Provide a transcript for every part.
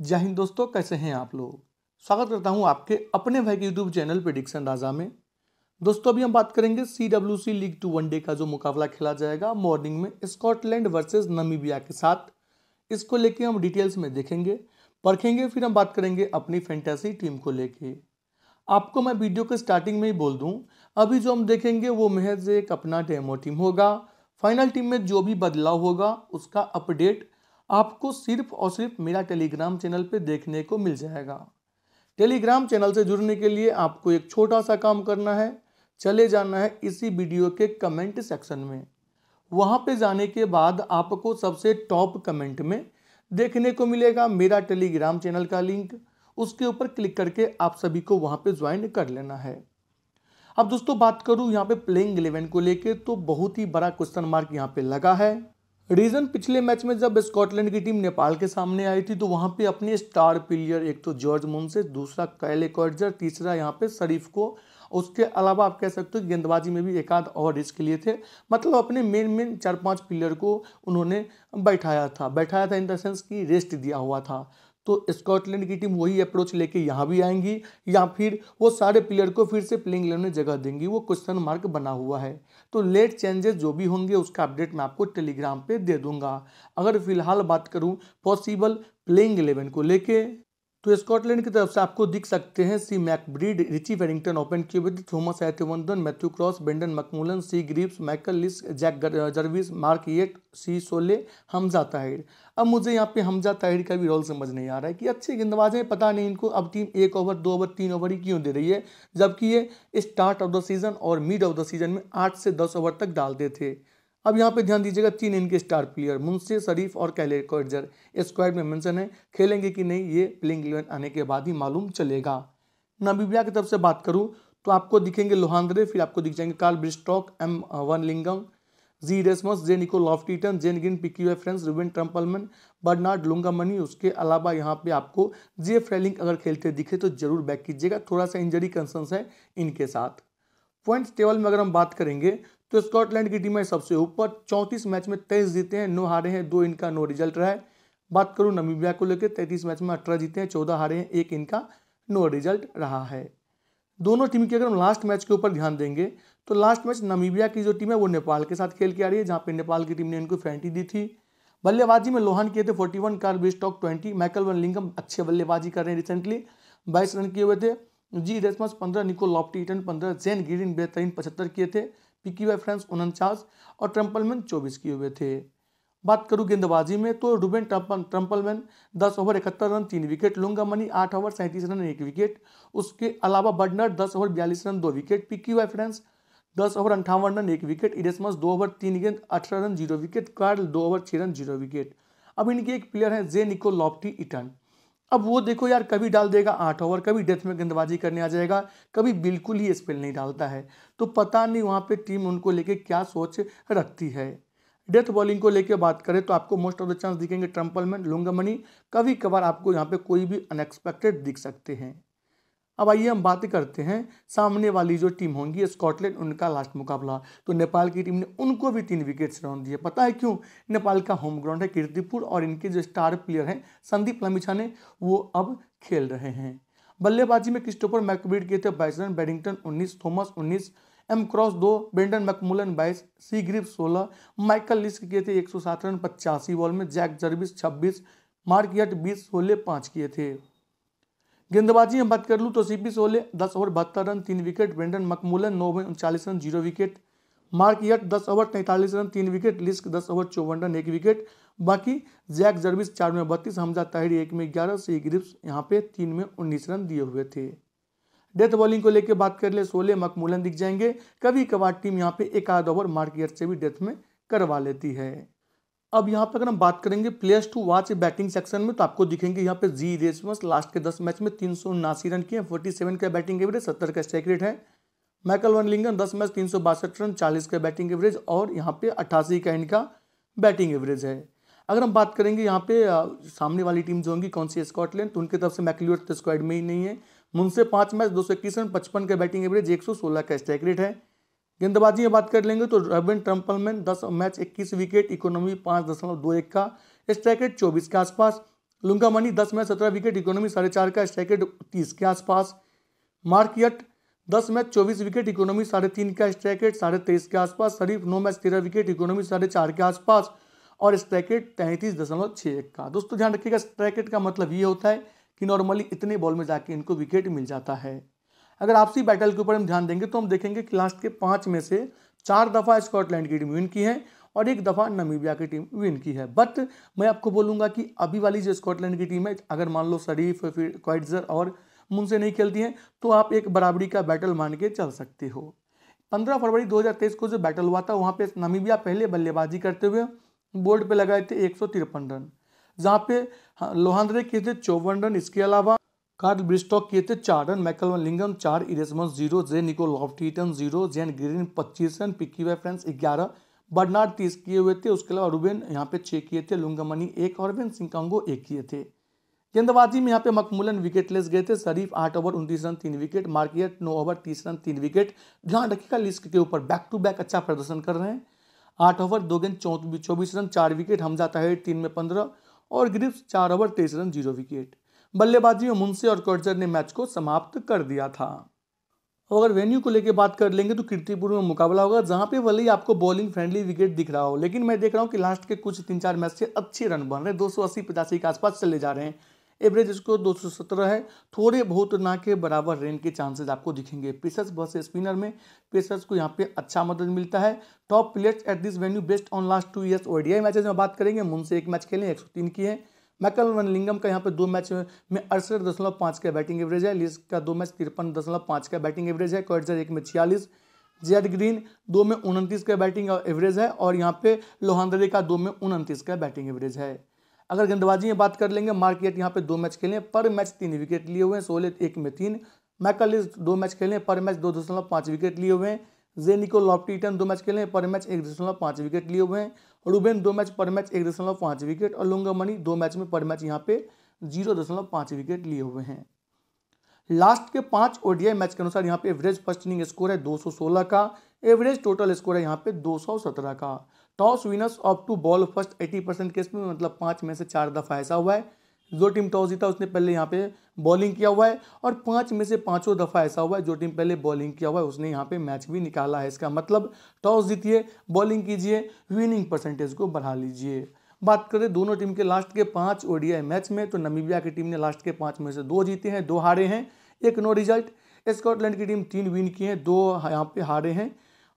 जय हिंद दोस्तों कैसे हैं आप लोग स्वागत करता हूं आपके अपने भाई के यूट्यूब चैनल प्रडिक्शन राजा में दोस्तों अभी हम बात करेंगे C W C league two one day का जो मुकाबला खेला जाएगा मॉर्निंग में स्कॉटलैंड वर्सेस नमीबिया के साथ इसको लेके हम डिटेल्स में देखेंगे परखेंगे फिर हम बात करेंगे अपनी फैंटेसी टीम को लेके आपको मैं वीडियो के स्टार्टिंग में ही बोल दूँ अभी जो हम देखेंगे वो महज एक अपना डेमो टीम होगा फाइनल टीम में जो भी बदलाव होगा उसका अपडेट आपको सिर्फ और सिर्फ मेरा टेलीग्राम चैनल पर देखने को मिल जाएगा टेलीग्राम चैनल से जुड़ने के लिए आपको एक छोटा सा काम करना है चले जाना है इसी वीडियो के कमेंट सेक्शन में वहाँ पे जाने के बाद आपको सबसे टॉप कमेंट में देखने को मिलेगा मेरा टेलीग्राम चैनल का लिंक उसके ऊपर क्लिक करके आप सभी को वहाँ पे ज्वाइन कर लेना है अब दोस्तों बात करूँ यहाँ पे प्लेइंग इलेवन को लेके तो बहुत ही बड़ा क्वेश्चन मार्क यहाँ पे लगा है रीज़न पिछले मैच में जब स्कॉटलैंड की टीम नेपाल के सामने आई थी तो वहाँ पे अपने स्टार प्लेयर एक तो जॉर्ज मुनसे दूसरा कैले कॉर्जर तीसरा यहाँ पे शरीफ को उसके अलावा आप कह सकते हो गेंदबाजी में भी एक आध और रिस्क लिए थे मतलब अपने मेन मेन चार पांच प्लेयर को उन्होंने बैठाया था बैठाया था इन द सेंस कि रेस्ट दिया हुआ था तो स्कॉटलैंड की टीम वही अप्रोच लेके यहाँ भी आएंगी या फिर वो सारे प्लेयर को फिर से प्लेइंग इलेवन में जगह देंगी वो क्वेश्चन मार्क बना हुआ है तो लेट चेंजेस जो भी होंगे उसका अपडेट मैं आपको टेलीग्राम पे दे दूंगा अगर फिलहाल बात करूँ पॉसिबल प्लेइंग इलेवन को लेके तो स्कॉटलैंड की तरफ से आपको दिख सकते हैं सी मैकब्रीड रिची वेरिंगटन ओपन क्यूबिद थॉमस एथिवंदन Matthew Cross Brendan McMullen C Greaves Michael Leask Jack Jarvis Mark येट सी सोले हमजा ताहिर अब मुझे यहाँ पे हमजा ताहिर का भी रोल समझ नहीं आ रहा है कि अच्छे गेंदबाज हैं पता नहीं इनको अब टीम एक ओवर दो ओवर तीन ओवर ही क्यों दे रही है जबकि ये स्टार्ट ऑफ द सीज़न और मिड ऑफ द सीज़न में आठ से दस ओवर तक डालते थे अब यहाँ पे ध्यान दीजिएगा तीन इनके स्टार प्लेयर मुंशी शरीफ और कैले कर्जर स्क्वाड में मेंशन है खेलेंगे कि नहीं ये प्लेइंग इलेवन आने के बाद ही मालूम चलेगा नबीबिया की तरफ से बात करूँ तो आपको दिखेंगे लोहानद्रे फिर आपको दिख जाएंगे Karl Birkenstock M van Lingen G Erasmus J Nico Loftie Eaton Jan गिन Pikky France Ruben Trumpelmann Bernard Lungameni उसके अलावा यहाँ पे आपको जे फ्रेलिंग अगर खेलते दिखे तो जरूर बैक कीजिएगा थोड़ा सा इंजरी कंसर्स है इनके साथ पॉइंट्स टेबल में अगर हम बात करेंगे तो स्कॉटलैंड की टीम है सबसे ऊपर चौंतीस मैच में तेईस जीते हैं नौ हारे हैं दो इनका नो रिजल्ट रहा है बात करूँ नमीबिया को लेकर तैंतीस मैच में अठारह जीते हैं चौदह हारे हैं एक इनका नो रिजल्ट रहा है दोनों टीम की अगर हम लास्ट मैच के ऊपर ध्यान देंगे तो लास्ट मैच नमीबिया की जो टीम है वो नेपाल के साथ खेल के आ रही है जहाँ पे नेपाल की टीम ने इनको फैंटी दी थी बल्लेबाजी में लोहान किए थे 41 वन Karl Birkenstock twenty Michael van Lingen अच्छे बल्लेबाजी कर रहे हैं रिसेंटली बाईस रन किए हुए थे जी रेसमस पंद्रह निको लॉप्टी पंद्रह जैन गिरिन बेहतरीन पचहत्तर किए थे पिकी बाय फ्रांस उनचास और ट्रम्पलमैन चौबीस किए हुए थे बात करूं गेंदबाजी में तो रूबेन ट्रम्पन ट्रम्पलमैन दस ओवर इकहत्तर रन तीन विकेट लुंगा मनी आठ ओवर सैंतीस रन एक विकेट उसके अलावा बर्डनर दस ओवर बयालीस रन दो विकेट पिकी वाई फ्रेंस दस ओवर अंठावन रन एक विकेट इडेसमस दो ओवर तीन गेंद अठारह रन जीरो विकेट कार्ल दो ओवर छः रन जीरो विकेट अब इनके एक प्लेयर हैं जे निको लॉफ्टी इटन अब वो देखो यार कभी डाल देगा आठ ओवर कभी डेथ में गेंदबाजी करने आ जाएगा कभी बिल्कुल ही स्पेल नहीं डालता है तो पता नहीं वहाँ पे टीम उनको लेके क्या सोच रखती है डेथ बॉलिंग को लेकर बात करें तो आपको मोस्ट ऑफ द चांस दिखेंगे मैन लोंगमनी कभी कभार आपको यहाँ पे कोई भी अनएक्सपेक्टेड दिख सकते हैं अब आइए हम बातें करते हैं सामने वाली जो टीम होंगी स्कॉटलैंड उनका लास्ट मुकाबला तो नेपाल की टीम ने उनको भी तीन से रन दिए पता है क्यों नेपाल का होम ग्राउंड है कीर्तिपुर और इनके जो स्टार प्लेयर हैं संदीप ने वो अब खेल रहे हैं बल्लेबाजी में क्रिस्टोफर मैकब्रीड के थे बाईस रन बैडिंगटन उन्नीस थॉमस उन्नीस एम क्रॉस दो बेंडन मैकमुलन बाईस सी ग्रिप सोलह माइकल लिस्क किए थे एक सौ सात रन पचासी बॉल में जैक जर्विस छब्बीस मार्क यट बीस सोलह पाँच किए थे गेंदबाजी में बात कर लूँ तो सीपी सोले दस ओवर बहत्तर रन तीन विकेट ब्रेंडन मकमूलन नौ ओवर उनचालीस run zero wicket Mark yet दस ओवर तैंतालीस रन तीन विकेट लिस्क दस ओवर चौवन रन एक विकेट बाकी जैक जर्विस चार में बत्तीस हमजा ताहिर एक में ग्यारह सी ग्रिप्स यहाँ पे तीन में उन्नीस रन दिए हुए थे डेथ बॉलिंग को लेकर बात कर ले सोले मकमूलन दिख जाएंगे कभी कभार टीम यहाँ पे एक आध ओवर मार्क यट से भी डेथ में करवा लेती है अब यहाँ पे अगर हम बात करेंगे players to watch batting section में तो आपको दिखेंगे यहाँ पे जी रेसमस लास्ट के दस मैच में तीन सौ उन्नासी रन किए फोर्टी सेवन का बैटिंग एवरेज सत्तर का स्ट्राइक रेट है माइकल वन लिंगन दस मैच तीन सौ बासठ रन चालीस का बैटिंग एवरेज और यहाँ पे अट्ठासी का इनका बैटिंग एवरेज है अगर हम बात करेंगे यहाँ पे सामने वाली टीम जो होंगी कौन सी स्कॉटलैंड तो उनके तरफ से मैकलियर स्क्वाड तो में ही नहीं है मुनसे पाँच मैच दो सौ इक्कीस रन पचपन का बैटिंग एवरेज एक सौ सोलह का स्ट्राइक रेट है गेंदबाजी में बात कर लेंगे तो ट्रम्पल ट्रम्पलमैन दस मैच इक्कीस विकेट इकोनॉमी पाँच दशमलव दो एक का स्ट्राइक रेट चौबीस के आसपास लुंगा मनी दस मैच सत्रह विकेट इकोनॉमी साढ़े चार का स्ट्राइक रेट तीस के आसपास मार्क यट दस मैच चौबीस विकेट इकोनॉमी साढ़े तीन का स्ट्राइक रेट साढ़े तेईस के आसपास शरीफ नौ मैच तेरह विकेट इकोनॉमी साढ़े चार के आसपास और स्ट्राइक रेट तैंतीस दशमलव छः एक का दोस्तों ध्यान रखिएगा स्ट्राइक रेट का मतलब ये होता है कि नॉर्मली इतने बॉल में जाके इनको विकेट मिल जाता है अगर आपसी बैटल के ऊपर हम ध्यान देंगे तो हम देखेंगे कि लास्ट के पाँच में से चार दफ़ा स्कॉटलैंड की टीम विन की है और एक दफ़ा नमीबिया की टीम विन की है बट मैं आपको बोलूँगा कि अभी वाली जो स्कॉटलैंड की टीम है अगर मान लो शरीफ फिर क्वाइटर और मुनसे नहीं खेलती हैं तो आप एक बराबरी का बैटल मान के चल सकते हो पंद्रह फरवरी 2023 को जो बैटल हुआ था वहाँ पे नमीबिया पहले बल्लेबाजी करते हुए बोर्ड पे लगाए थे एक रन जहाँ पे लोहान्द्रे किए थे चौवन रन इसके अलावा कार्ल ब्रिस्टॉक किए थे चार रन मैकलवन लिंगम चार इरेसमन zero J Nico Loftie Eaton zero Zane Green पच्चीस रन पिक्की हुए फ्रेंड्स ग्यारह बर्नार्ड तीस किए हुए थे उसके अलावा रुबेन यहाँ पे छः किए थे लुंगमनी एक और वेन सिंकांगो एक किए थे गेंदबाजी में यहाँ पे मकमूलन विकेटलेस गए थे शरीफ आठ ओवर उन्तीस रन तीन विकेट मार्केट नौ ओवर तीस रन तीन विकेट ध्यान रखिएगा लिस्ट के ऊपर बैक टू बैक अच्छा प्रदर्शन कर रहे हैं आठ ओवर दो गेंद चौबीस रन चार विकेट हम जाता है तीन में पंद्रह और ग्रिप्स चार ओवर तेईस रन जीरो विकेट बल्लेबाजी में मुंशी और कर्जर ने मैच को समाप्त कर दिया था अगर वेन्यू को लेकर बात कर लेंगे तो कीर्तिपुर में मुकाबला होगा जहां पे भले ही आपको बॉलिंग फ्रेंडली विकेट दिख रहा हो लेकिन मैं देख रहा हूं कि लास्ट के कुछ तीन चार मैच से अच्छे रन बन रहे हैं दो सौ अस्सी पचासी के आसपास चले जा रहे हैं एवरेज इसको 217 है थोड़े बहुत ना के बराबर रेन के चांसेस आपको दिखेंगे पेसर्स बहुत स्पिनर में पेसर्स को यहाँ पे अच्छा मदद मिलता है top players at this venue best on last two years ODI matches में बात करेंगे मुन एक मैच खेले एक की है मैकल लिंगम का यहाँ पे दो मैच में अड़सठ दशमलव पाँच का बैटिंग एवरेज है लिस्ट का दो मैच तिरपन दशमलव पाँच का बैटिंग एवरेज है कर्जर एक में छियालीस जेड ग्रीन दो में उनतीस का बैटिंग एवरेज है और यहाँ पे लोहानदरे का दो में उनतीस का बैटिंग एवरेज है अगर गेंदबाजी में बात कर लेंगे मार्केट यहाँ पे दो मैच खेले पर मैच तीन विकेट लिए हुए हैं सोलह एक में तीन मैकलिस दो मैच खेले पर मैच दो दशमलव पाँच विकेट लिए हुए हैं जेनिको लॉफ्टीटन दो मैच खेले पर मैच एक दशमलव पाँच विकेट लिए हुए हैं रूबेन दो मैच पर मैच एक दशमलव पाँच विकेट और लुंगमणि दो मैच में पर मैच यहाँ पे जीरो दशमलव पाँच विकेट लिए हुए हैं लास्ट के पांच ओडीआई मैच के अनुसार यहाँ पे एवरेज फर्स्ट इनिंग स्कोर है सोलह का एवरेज टोटल स्कोर है यहाँ पे सत्रह का toss winners opt to bowl first eighty percent case में मतलब पांच में से चार दफा ऐसा हुआ है जो टीम टॉस जीता उसने पहले यहाँ पे बॉलिंग किया हुआ है और पाँच में से पाँचों दफ़ा ऐसा हुआ है जो टीम पहले बॉलिंग किया हुआ है उसने यहाँ पे मैच भी निकाला है इसका मतलब टॉस जीतिए बॉलिंग कीजिए विनिंग परसेंटेज को बढ़ा लीजिए बात करें दोनों टीम के लास्ट के पाँच ओडीआई मैच में तो नमीबिया की टीम ने लास्ट के पाँच में से दो जीते हैं दो हारे हैं एक नो रिजल्ट स्कॉटलैंड की टीम तीन विन की है दो यहाँ पे हारे हैं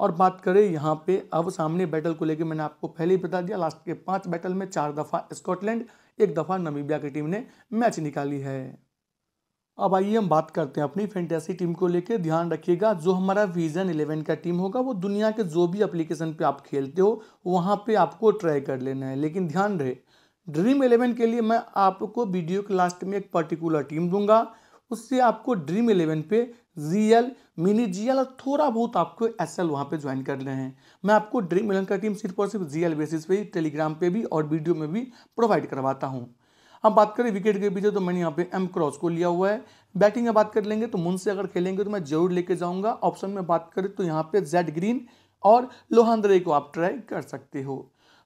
और बात करें यहाँ पे अब सामने बैटल को लेकर मैंने आपको पहले ही बता दिया लास्ट के पांच बैटल में चार दफ़ा स्कॉटलैंड एक दफ़ा नमीबिया की टीम ने मैच निकाली है अब आइए हम बात करते हैं अपनी फैंटेसी टीम को लेकर ध्यान रखिएगा जो हमारा विजन इलेवन का टीम होगा वो दुनिया के जो भी एप्लीकेशन पे आप खेलते हो वहाँ पे आपको ट्राई कर लेना है लेकिन ध्यान रहे ड्रीम इलेवन के लिए मैं आपको वीडियो के लास्ट में एक पर्टिकुलर टीम दूंगा उससे आपको ड्रीम इलेवन पे G L mini G L और थोड़ा बहुत आपको एस एल वहाँ पर ज्वाइन कर रहे हैं मैं आपको ड्रीम इलेवन का टीम सिर्फ और सिर्फ जी एल बेसिस पे ही टेलीग्राम पे भी और वीडियो में भी प्रोवाइड करवाता हूँ अब बात करें विकेट के पीछे तो मैंने यहाँ पे एम क्रॉस को लिया हुआ है बैटिंग में बात कर लेंगे तो मुन से अगर खेलेंगे तो मैं जरूर लेके जाऊंगा ऑप्शन में बात करें तो यहाँ पे जेड ग्रीन और लोहानद्रे को आप ट्राई कर सकते हो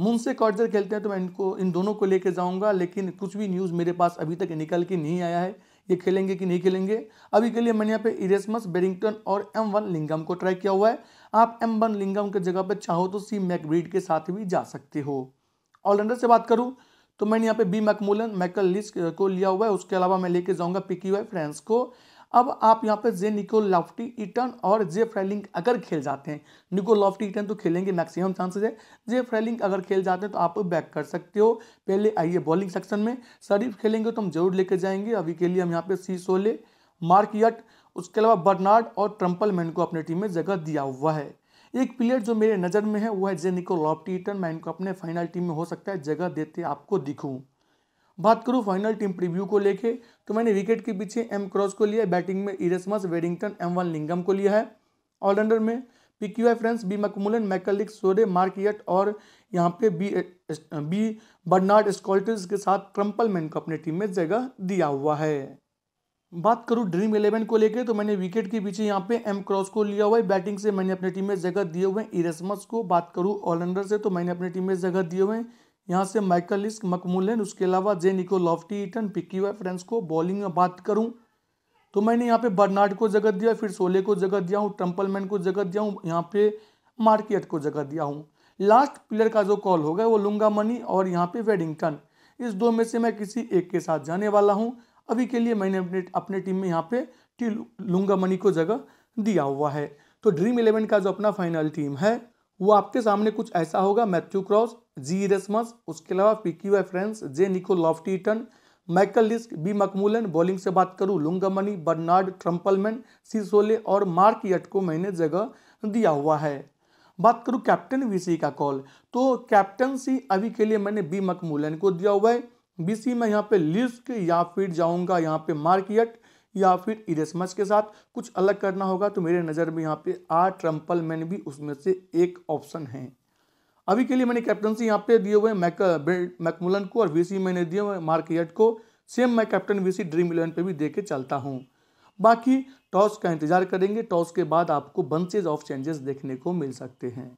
मुन से कॉर्जर खेलते हैं तो मैं इनको इन दोनों को लेके जाऊंगा लेकिन कुछ भी न्यूज़ मेरे पास अभी तक निकल के नहीं आया है ये खेलेंगे कि नहीं खेलेंगे अभी के लिए मैंने यहाँ पे इरेसमस बेरिंगटन और एम वन लिंगम को ट्राई किया हुआ है आप एम वन लिंगम की जगह पर चाहो तो सी मैकब्रीड के साथ भी जा सकते हो ऑलराउंडर से बात करूँ तो मैंने यहाँ पे बी मैकमोलन मैकल लिस्ट को लिया हुआ है उसके अलावा मैं लेके जाऊँगा पिकी हुआ फ्रांस को अब आप यहाँ पर जे लॉफ्टी ईटन और जे फ्रेलिंग अगर खेल जाते हैं लॉफ्टी ईटन तो खेलेंगे मैक्सिमम चांसेस है जे फ्रेलिंग अगर खेल जाते हैं तो आप बैक कर सकते हो पहले आइए बॉलिंग सेक्शन में शरीफ खेलेंगे तो हम जरूर लेके जाएंगे अभी के लिए हम यहाँ पे सी सोले मार्क यट उसके अलावा बर्नार्ड और ट्रम्पल मैन को अपने टीम में जगह दिया हुआ है एक प्लेयर जो मेरे नज़र में है वो है जे निको लॉफ्टी ईटन मैं इनको अपने फाइनल टीम में हो सकता है जगह देते आपको दिखूँ बात करूँ फाइनल टीम प्रीव्यू को लेके तो मैंने विकेट के पीछे एम क्रॉस को लिया है बैटिंग में इरेसमस वेडिंगटन एम वन लिंगम को लिया है ऑलराउंडर में P Q I friends B McMullen Michael Leask सोरे मार्कियट और यहाँ पे बी बी बर्नार्ड स्कॉल्ट के साथ मैन को अपने टीम में जगह दिया हुआ है बात करूँ ड्रीम इलेवन को लेकर तो मैंने विकेट के पीछे यहाँ पे एम क्रॉस को लिया हुआ है बैटिंग से मैंने अपने टीम में जगह दिए हुए हैं इरेसमस को बात करूँ ऑलराउंडर से तो मैंने अपने टीम में जगह दिए हुए हैं यहाँ से माइकल लिस्क मकमूलन उसके अलावा जे निको लॉफ्टी ईटन पिक्की हुआ फ्रेंड्स को बॉलिंग में बात करूँ तो मैंने यहाँ पे बर्नार्ड को जगह दिया फिर सोले को जगह दिया हूँ ट्रम्पलमैन को जगह दिया हूँ यहाँ पे मार्केट को जगह दिया हूँ लास्ट प्लेयर का जो कॉल होगा वो लुंगा मनी और यहाँ पे वेडिंगटन इस दो में से मैं किसी एक के साथ जाने वाला हूँ अभी के लिए मैंने अपने अपने टीम में यहाँ पे टी लुंगा मनी को जगह दिया हुआ है तो ड्रीम इलेवन का जो अपना फाइनल टीम है वो आपके सामने कुछ ऐसा होगा मैथ्यू क्रॉस जी इरेसमस उसके अलावा पी क्यू फ्रेंस J Nico Loftie Eaton Michael Leask B McMullen bowling से बात करूँ लुंगमनी बर्नार्ड ट्रम्पलमैन सी और मार्क यट को मैंने जगह दिया हुआ है बात करूँ कैप्टन वीसी का कॉल तो कैप्टनसी अभी के लिए मैंने बी मकमूलन को दिया हुआ है बीसी में यहाँ पे लिस्क या फिर जाऊँगा यहाँ पे यट या फिर इरेसमस e के साथ कुछ अलग करना होगा तो मेरे नज़र में यहाँ पे आर ट्रम्पल मैन भी उसमें से एक ऑप्शन है अभी के लिए मैंने कैप्टनसी यहाँ पे दिए हुए मैक मैकमुलन uh, को और वीसी मैंने दिए हुए मार्क यट को सेम मैं कैप्टन वीसी ड्रीम इलेवन पे भी दे के चलता हूँ बाकी टॉस का इंतजार करेंगे टॉस के बाद आपको बंसेज ऑफ चेंजेस देखने को मिल सकते हैं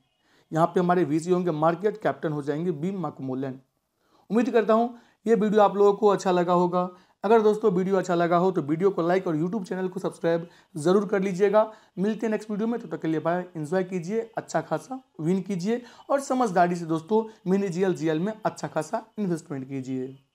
यहाँ पे हमारे वीसी होंगे मार्केट कैप्टन हो जाएंगे बी मैकमुलन उम्मीद करता हूँ ये वीडियो आप लोगों को अच्छा लगा होगा अगर दोस्तों वीडियो अच्छा लगा हो तो वीडियो को लाइक और यूट्यूब चैनल को सब्सक्राइब जरूर कर लीजिएगा मिलते हैं नेक्स्ट वीडियो में तो तक के लिए बाय एंजॉय कीजिए अच्छा खासा विन कीजिए और समझदारी से दोस्तों मिनी जीएल जीएल में अच्छा खासा इन्वेस्टमेंट कीजिए